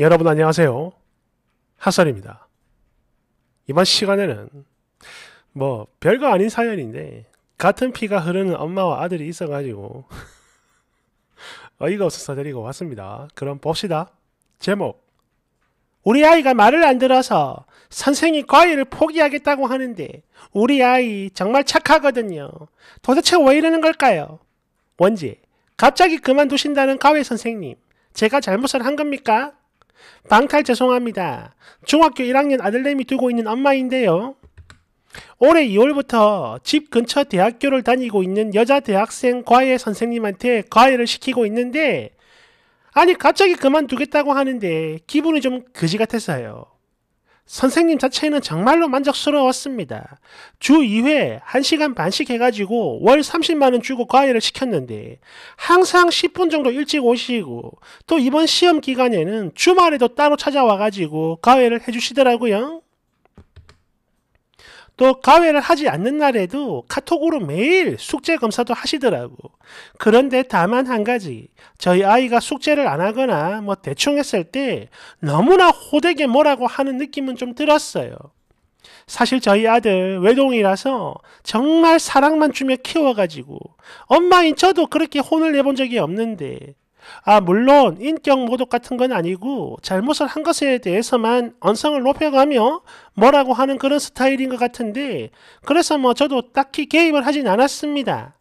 여러분 안녕하세요. 하설입니다. 이번 시간에는 뭐 별거 아닌 사연인데 같은 피가 흐르는 엄마와 아들이 있어가지고 어이가 없어서 데리고 왔습니다. 그럼 봅시다. 제목 우리 아이가 말을 안 들어서 선생이 과외를 포기하겠다고 하는데 우리 아이 정말 착하거든요. 도대체 왜 이러는 걸까요? 원지 갑자기 그만두신다는 과외 선생님 제가 잘못을 한 겁니까? 방탈 죄송합니다. 중학교 1학년 아들내미 두고 있는 엄마인데요. 올해 2월부터 집 근처 대학교를 다니고 있는 여자 대학생 과외 선생님한테 과외를 시키고 있는데 아니 갑자기 그만두겠다고 하는데 기분이 좀 그지 같아서요 선생님 자체는 정말로 만족스러웠습니다. 주 2회 1시간 반씩 해가지고 월 30만원 주고 과외를 시켰는데 항상 10분 정도 일찍 오시고 또 이번 시험 기간에는 주말에도 따로 찾아와가지고 과외를 해주시더라고요. 또 과외를 하지 않는 날에도 카톡으로 매일 숙제 검사도 하시더라고. 그런데 다만 한 가지, 저희 아이가 숙제를 안 하거나 뭐 대충 했을 때 너무나 호되게 뭐라고 하는 느낌은 좀 들었어요. 사실 저희 아들 외동이라서 정말 사랑만 주며 키워가지고 엄마인 저도 그렇게 혼을 내본 적이 없는데 아, 물론 인격 모독 같은 건 아니고 잘못을 한 것에 대해서만 언성을 높여가며 뭐라고 하는 그런 스타일인 것 같은데 그래서 뭐 저도 딱히 개입을 하진 않았습니다.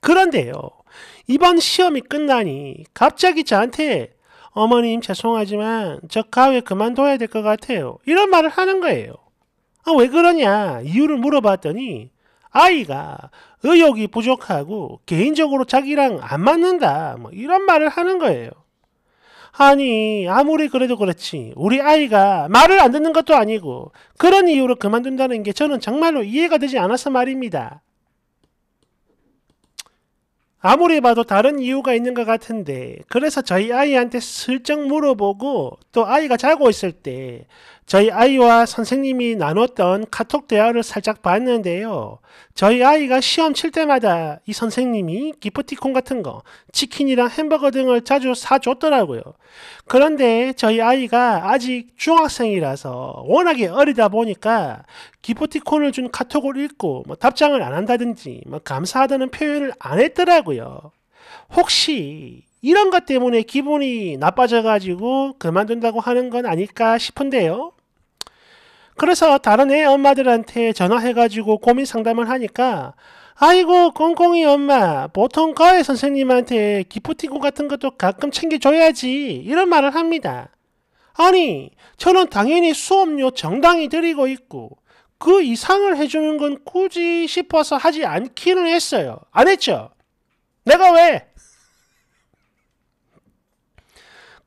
그런데요. 이번 시험이 끝나니 갑자기 저한테 어머님 죄송하지만 저 가회 그만둬야 될 것 같아요. 이런 말을 하는 거예요. 아, 왜 그러냐 이유를 물어봤더니 아이가 의욕이 부족하고 개인적으로 자기랑 안 맞는다 뭐 이런 말을 하는 거예요. 아니 아무리 그래도 그렇지 우리 아이가 말을 안 듣는 것도 아니고 그런 이유로 그만둔다는 게 저는 정말로 이해가 되지 않아서 말입니다. 아무리 봐도 다른 이유가 있는 것 같은데 그래서 저희 아이한테 슬쩍 물어보고 또 아이가 자고 있을 때 저희 아이와 선생님이 나눴던 카톡 대화를 살짝 봤는데요. 저희 아이가 시험 칠 때마다 이 선생님이 기프티콘 같은 거, 치킨이랑 햄버거 등을 자주 사줬더라고요. 그런데 저희 아이가 아직 중학생이라서 워낙에 어리다 보니까 기프티콘을 준 카톡을 읽고 뭐 답장을 안 한다든지 뭐 감사하다는 표현을 안 했더라고요. 혹시 이런 것 때문에 기분이 나빠져가지고 그만둔다고 하는 건 아닐까 싶은데요. 그래서 다른 애 엄마들한테 전화해가지고 고민 상담을 하니까 아이고 꽁꽁이 엄마 보통 과외 선생님한테 기프티콘 같은 것도 가끔 챙겨줘야지 이런 말을 합니다. 아니 저는 당연히 수업료 정당히 드리고 있고 그 이상을 해주는 건 굳이 싶어서 하지 않기는 했어요. 안 했죠? 내가 왜?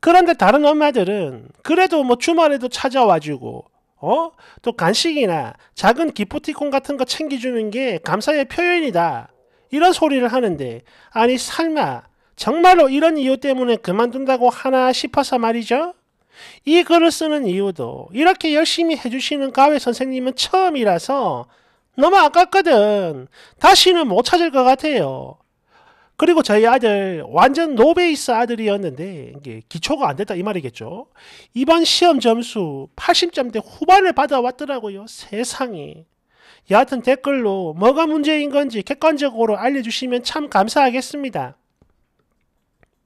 그런데 다른 엄마들은 그래도 뭐 주말에도 찾아와주고 어? 또 간식이나 작은 기프티콘 같은 거 챙겨주는 게 감사의 표현이다. 이런 소리를 하는데 아니 설마 정말로 이런 이유 때문에 그만둔다고 하나 싶어서 말이죠. 이 글을 쓰는 이유도 이렇게 열심히 해주시는 가외 선생님은 처음이라서 너무 아깝거든. 다시는 못 찾을 것 같아요. 그리고 저희 아들 완전 노베이스 아들이었는데 이게 기초가 안 됐다 이 말이겠죠. 이번 시험 점수 80점대 후반을 받아왔더라고요. 세상에. 여하튼 댓글로 뭐가 문제인 건지 객관적으로 알려주시면 참 감사하겠습니다.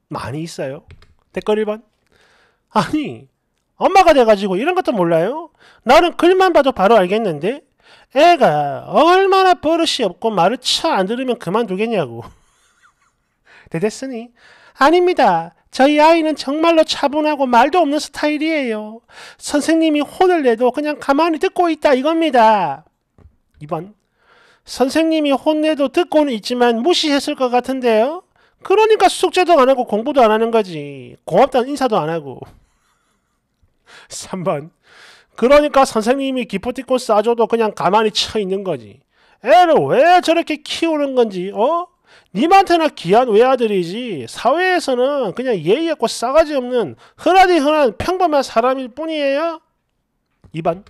많이 있어요. 댓글 1번. 아니, 엄마가 돼가지고 이런 것도 몰라요? 나는 글만 봐도 바로 알겠는데 애가 얼마나 버릇이 없고 말을 쳐 안 들으면 그만두겠냐고. 데댔으니 아닙니다. 저희 아이는 정말로 차분하고 말도 없는 스타일이에요. 선생님이 혼을 내도 그냥 가만히 듣고 있다 이겁니다. 2번 선생님이 혼내도 듣고는 있지만 무시했을 것 같은데요. 그러니까 숙제도 안 하고 공부도 안 하는 거지. 고맙다는 인사도 안 하고. 3번 그러니까 선생님이 기프티콘 싸줘도 그냥 가만히 쳐 있는 거지. 애를 왜 저렇게 키우는 건지 어? 님한테나 귀한 외아들이지 사회에서는 그냥 예의 없고 싸가지 없는 흔하디 흔한 평범한 사람일 뿐이에요. 2번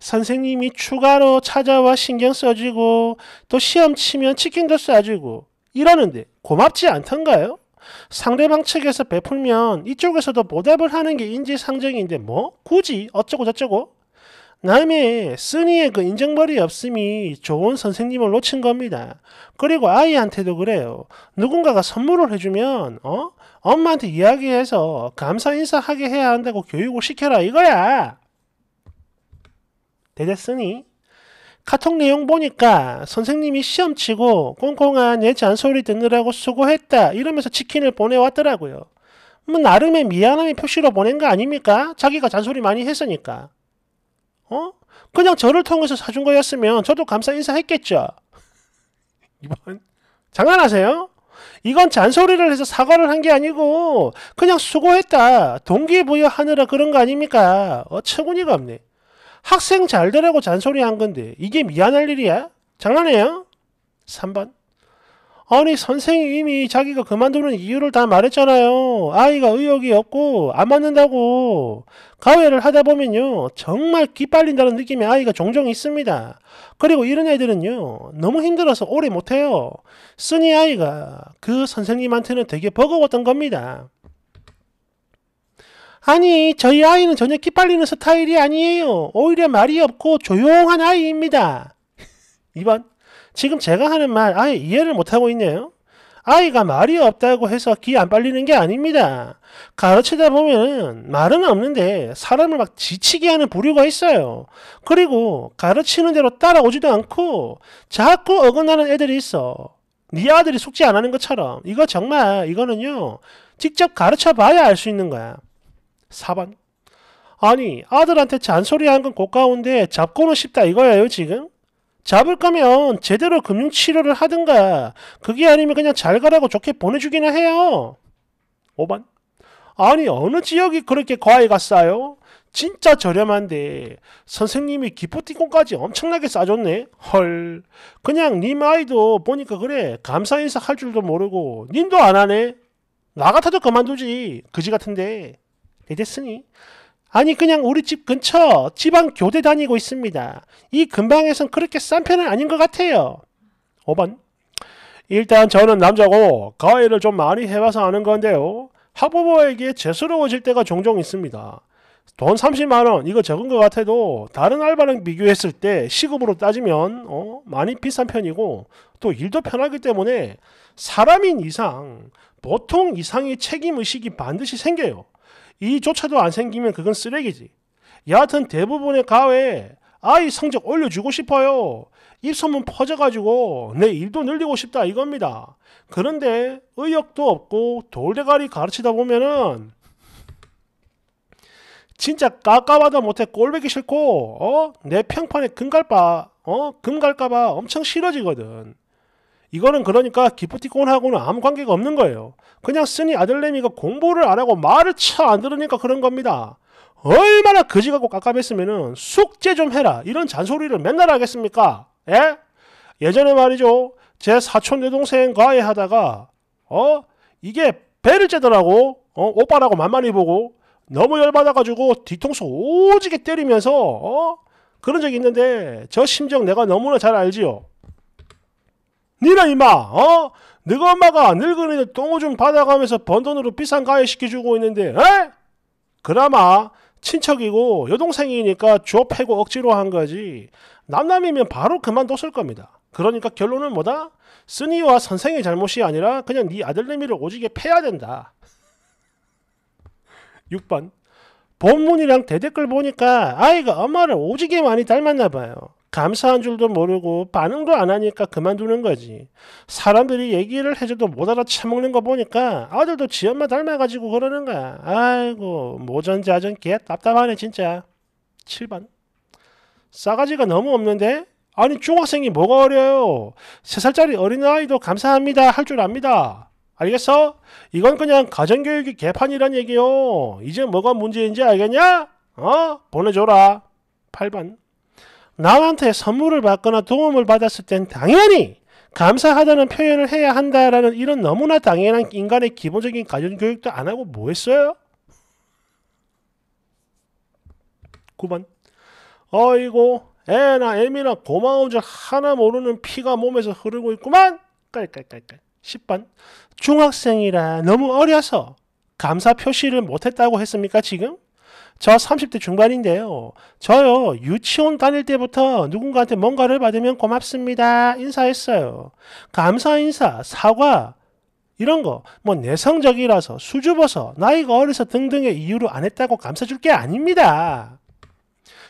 선생님이 추가로 찾아와 신경 써주고 또 시험 치면 치킨도 쏴주고 이러는데 고맙지 않던가요? 상대방 측에서 베풀면 이쪽에서도 보답을 하는 게 인지상정인데 뭐 굳이 어쩌고 저쩌고 남의 쓰니의 그 인정벌이 없음이 좋은 선생님을 놓친 겁니다. 그리고 아이한테도 그래요. 누군가가 선물을 해주면 어 엄마한테 이야기해서 감사 인사하게 해야 한다고 교육을 시켜라 이거야. 대대으니 카톡 내용 보니까 선생님이 시험 치고 꽁꽁한 내 잔소리 듣느라고 수고했다 이러면서 치킨을 보내왔더라고요. 뭐 나름의 미안함의 표시로 보낸 거 아닙니까? 자기가 잔소리 많이 했으니까. 어? 그냥 저를 통해서 사준 거였으면 저도 감사 인사했겠죠. 이번 장난하세요? 이건 잔소리를 해서 사과를 한 게 아니고 그냥 수고했다 동기부여하느라 그런 거 아닙니까? 어처구니가 없네. 학생 잘 되라고 잔소리한 건데 이게 미안할 일이야? 장난해요? 3번 아니 선생님이 자기가 그만두는 이유를 다 말했잖아요. 아이가 의욕이 없고 안 맞는다고. 가외를 하다 보면요. 정말 기빨린다는 느낌의 아이가 종종 있습니다. 그리고 이런 애들은요. 너무 힘들어서 오래 못해요. 쓰니 아이가 그 선생님한테는 되게 버거웠던 겁니다. 아니 저희 아이는 전혀 기빨리는 스타일이 아니에요. 오히려 말이 없고 조용한 아이입니다. 2번 지금 제가 하는 말 아예 이해를 못하고 있네요. 아이가 말이 없다고 해서 귀 안 빨리는 게 아닙니다. 가르치다 보면 말은 없는데 사람을 막 지치게 하는 부류가 있어요. 그리고 가르치는 대로 따라오지도 않고 자꾸 어긋나는 애들이 있어. 네 아들이 숙제 안 하는 것처럼 이거 정말 이거는요 직접 가르쳐 봐야 알 수 있는 거야. 4번 아니 아들한테 잔소리한 건 고가운데 잡고는 쉽다 이거예요 지금? 잡을 거면 제대로 금융치료를 하든가 그게 아니면 그냥 잘 가라고 좋게 보내주기나 해요. 5번 아니 어느 지역이 그렇게 과외가 싸요? 진짜 저렴한데 선생님이 기프티콘까지 엄청나게 싸줬네 헐 그냥 님 아이도 보니까 그래 감사 인사 할 줄도 모르고 님도 안 하네 나 같아도 그만두지 그지 같은데 네, 됐으니 아니 그냥 우리 집 근처 지방 교대 다니고 있습니다. 이 근방에선 그렇게 싼 편은 아닌 것 같아요. 5번 일단 저는 남자고 가해를 좀 많이 해봐서 아는 건데요. 학부모에게 재수로워질 때가 종종 있습니다. 돈 30만원 이거 적은 것 같아도 다른 알바랑 비교했을 때 시급으로 따지면 어, 많이 비싼 편이고 또 일도 편하기 때문에 사람인 이상 보통 이상의 책임의식이 반드시 생겨요. 이조차도 안 생기면 그건 쓰레기지. 여하튼 대부분의 가외 아이 성적 올려주고 싶어요. 입소문 퍼져가지고 내 일도 늘리고 싶다 이겁니다. 그런데 의욕도 없고 돌대가리 가르치다 보면은 진짜 까까하다 못해 꼴배기 싫고 어? 내 평판에 금갈바 어? 금갈까봐 엄청 싫어지거든. 이거는 그러니까 기프티콘하고는 아무 관계가 없는 거예요. 그냥 쓰니 아들내미가 공부를 안 하고 말을 차 안 들으니까 그런 겁니다. 얼마나 거지 같고 깝깝했으면 숙제 좀 해라 이런 잔소리를 맨날 하겠습니까? 예? 예전에 말이죠 제 사촌 여동생 과외 하다가 어 이게 배를 째더라고 어 오빠라고 만만히 보고 너무 열받아가지고 뒤통수 오지게 때리면서 어 그런 적이 있는데 저 심정 내가 너무나 잘 알지요. 니라 임마 어? 네가 엄마가 늙은이들 똥오줌 받아가면서 번 돈으로 비싼 가해 시켜주고 있는데 에? 그나마 친척이고 여동생이니까 주워 패고 억지로 한 거지 남남이면 바로 그만뒀을 겁니다 그러니까 결론은 뭐다? 쓰니와 선생의 잘못이 아니라 그냥 네 아들내미를 오지게 패야 된다 6번 본문이랑 대댓글 보니까 아이가 엄마를 오지게 많이 닮았나 봐요 감사한 줄도 모르고 반응도 안 하니까 그만두는 거지. 사람들이 얘기를 해줘도 못 알아차먹는 거 보니까 아들도 지 엄마 닮아가지고 그러는 거야. 아이고 모전자전 개 답답하네 진짜. 7번 싸가지가 너무 없는데? 아니 중학생이 뭐가 어려요? 3살짜리 어린아이도 감사합니다 할 줄 압니다. 알겠어? 이건 그냥 가정교육이 개판이란 얘기요. 이제 뭐가 문제인지 알겠냐? 어? 보내줘라. 8번 나한테 선물을 받거나 도움을 받았을 땐 당연히 감사하다는 표현을 해야 한다라는 이런 너무나 당연한 인간의 기본적인 가정 교육도 안 하고 뭐 했어요? 9번. 어이고, 애나 애미나 고마운 줄 하나 모르는 피가 몸에서 흐르고 있구만. 깔깔깔깔. 10번. 중학생이라 너무 어려서 감사 표시를 못했다고 했습니까, 지금? 저 30대 중반인데요. 저요, 유치원 다닐 때부터 누군가한테 뭔가를 받으면 고맙습니다. 인사했어요. 감사 인사, 사과, 이런 거, 뭐 내성적이라서, 수줍어서, 나이가 어려서 등등의 이유로 안 했다고 감싸줄 게 아닙니다.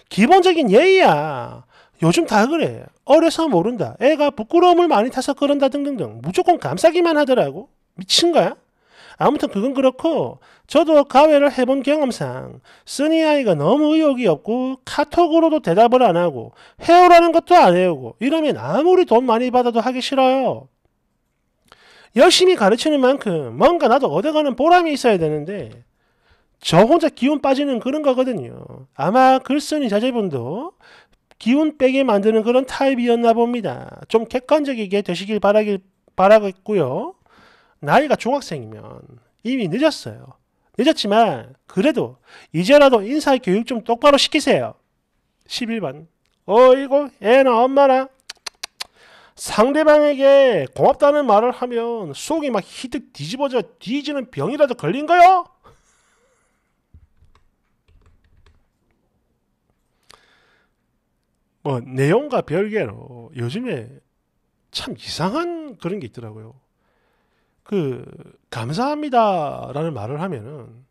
기본적인 예의야. 요즘 다 그래. 어려서 모른다. 애가 부끄러움을 많이 타서 그런다 등등등. 무조건 감싸기만 하더라고. 미친 거야? 아무튼 그건 그렇고 저도 가외를 해본 경험상 쓰니 아이가 너무 의욕이 없고 카톡으로도 대답을 안 하고 해오라는 것도 안 해오고 이러면 아무리 돈 많이 받아도 하기 싫어요. 열심히 가르치는 만큼 뭔가 나도 얻어가는 보람이 있어야 되는데 저 혼자 기운 빠지는 그런 거거든요. 아마 글쓴이 자제분도 기운 빼게 만드는 그런 타입이었나 봅니다. 좀 객관적이게 되시길 바라길 바라겠고요. 나이가 중학생이면 이미 늦었어요. 늦었지만 그래도 이제라도 인사 교육 좀 똑바로 시키세요. 11번 어이고 애나 엄마나 상대방에게 고맙다는 말을 하면 속이 막 히득 뒤집어져 뒤지는 병이라도 걸린 거요? 뭐 내용과 별개로 요즘에 참 이상한 그런 게 있더라고요. 그 감사합니다라는 말을 하면은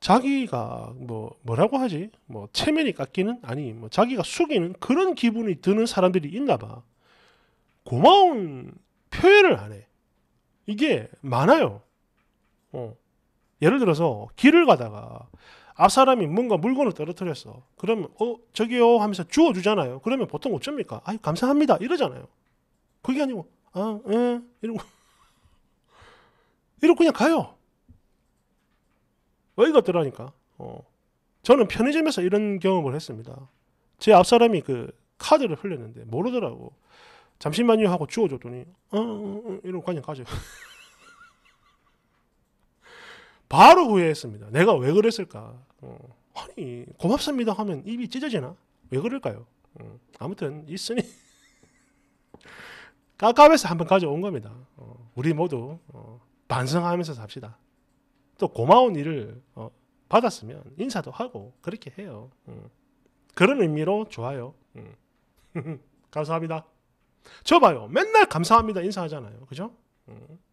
자기가 뭐 뭐라고 하지? 뭐 체면이 깎이는 아니 뭐 자기가 숙이는 그런 기분이 드는 사람들이 있나 봐. 고마운 표현을 안 해. 이게 많아요. 어. 예를 들어서 길을 가다가 앞 사람이 뭔가 물건을 떨어뜨렸어. 그러면 어 저기요 하면서 주워 주잖아요. 그러면 보통 어쩝니까? 아 감사합니다 이러잖아요. 그게 아니고 아예 이러고 이러고 그냥 가요. 어이가 없더라니까. 어. 저는 편의점에서 이런 경험을 했습니다. 제 앞사람이 그 카드를 흘렸는데 모르더라고. 잠시만요 하고 주워줬더니 어, 어, 어 이러고 그냥 가죠. 바로 후회했습니다. 내가 왜 그랬을까? 어. 아니 고맙습니다 하면 입이 찢어지나? 왜 그럴까요? 어. 아무튼 있으니 까깝해서 한번 가져온 겁니다. 어. 우리 모두 어. 반성하면서 삽시다. 또 고마운 일을 어, 받았으면 인사도 하고 그렇게 해요. 음. 그런 의미로 좋아요. 음. 감사합니다. 저 봐요. 맨날 감사합니다 인사하잖아요. 그죠? 음.